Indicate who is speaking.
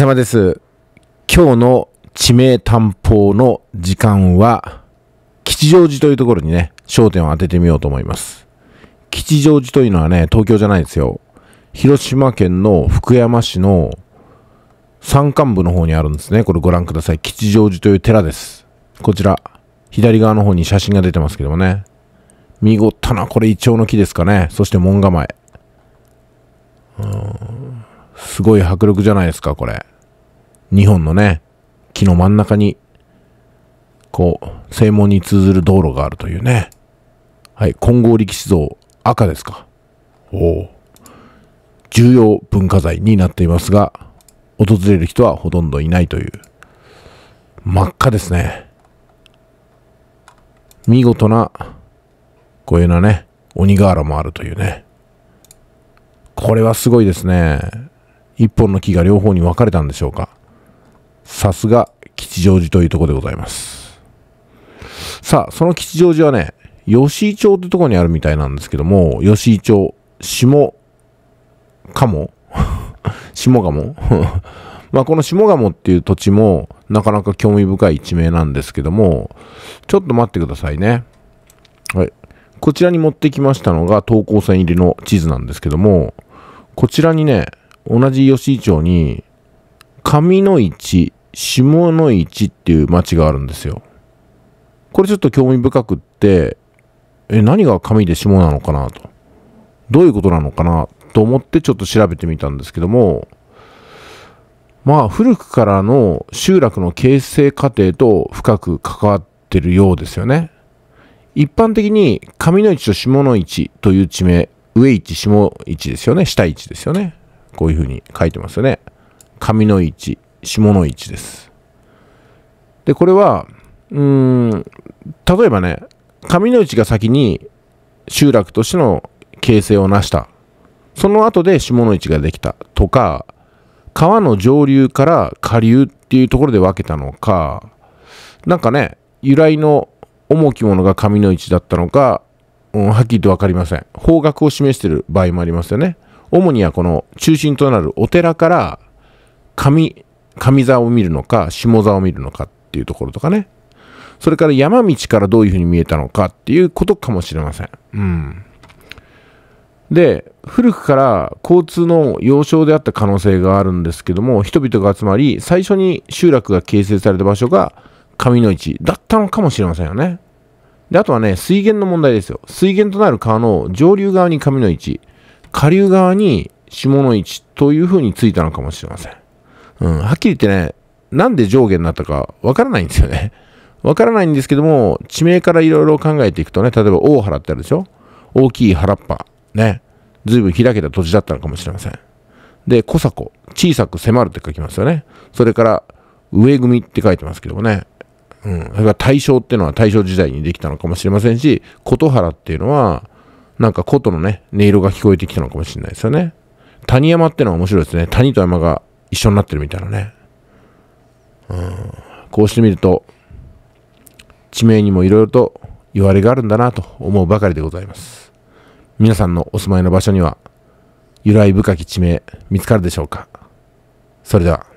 Speaker 1: 様です。今日の地名探訪の時間は、吉祥寺というところにね、焦点を当ててみようと思います。吉祥寺というのはね、東京じゃないですよ。広島県の福山市の山間部の方にあるんですね。これご覧ください。吉祥寺という寺です。こちら、左側の方に写真が出てますけどもね。見事な、これイチョウの木ですかね。そして門構え。うん、すごい迫力じゃないですか、これ。日本のね、木の真ん中に、こう、正門に通ずる道路があるというね。はい、金剛力士像、赤ですか。おお。重要文化財になっていますが、訪れる人はほとんどいないという。真っ赤ですね。見事な、こういうなね、鬼瓦もあるというね。これはすごいですね。一本の木が両方に分かれたんでしょうか。さすが吉祥寺というとこでございます。さあ、その吉祥寺はね、吉井町ってとこにあるみたいなんですけども、吉井町、下、鴨下鴨 まあこの下鴨っていう土地もなかなか興味深い一名なんですけども、ちょっと待ってくださいね。はい。こちらに持ってきましたのが東高線入りの地図なんですけども、こちらにね、同じ吉井町に、上の市下の市っていう町があるんですよ。これちょっと興味深くって、え、何が紙で下なのかなと。どういうことなのかなと思ってちょっと調べてみたんですけども、まあ古くからの集落の形成過程と深く関わってるようですよね。一般的に上の市と下の市という地名、上市、下市ですよね。下市ですよね。こういうふうに書いてますよね。上の市、下の置です。で、これは、うん、例えばね、上の市が先に集落としての形成を成した。その後で下の市ができたとか、川の上流から下流っていうところで分けたのか、なんかね、由来の重きものが上の市だったのか、うん、はっきりと分かりません。方角を示している場合もありますよね。主にはこの中心となるお寺から上上座を見るのか、下座を見るのかっていうところとかね。それから山道からどういうふうに見えたのかっていうことかもしれません。うん。で、古くから交通の要衝であった可能性があるんですけども、人々が集まり、最初に集落が形成された場所が上の市だったのかもしれませんよね。で、あとはね、水源の問題ですよ。水源となる川の上流側に上の市、下流側に下の市というふうについたのかもしれません。うん、はっきり言ってね、なんで上下になったかわからないんですよね。わからないんですけども、地名からいろいろ考えていくとね、例えば大原ってあるでしょ大きい原っぱ。ね。随分開けた土地だったのかもしれません。で、小坂小さく迫るって書きますよね。それから、上組って書いてますけどもね。うん。それから大正っていうのは大正時代にできたのかもしれませんし、琴原っていうのは、なんか琴のね、音色が聞こえてきたのかもしれないですよね。谷山ってのは面白いですね。谷と山が一緒になってるみたいなね。うん、こうしてみると、地名にもいろいろと言われがあるんだなと思うばかりでございます。皆さんのお住まいの場所には、由来深き地名見つかるでしょうかそれでは。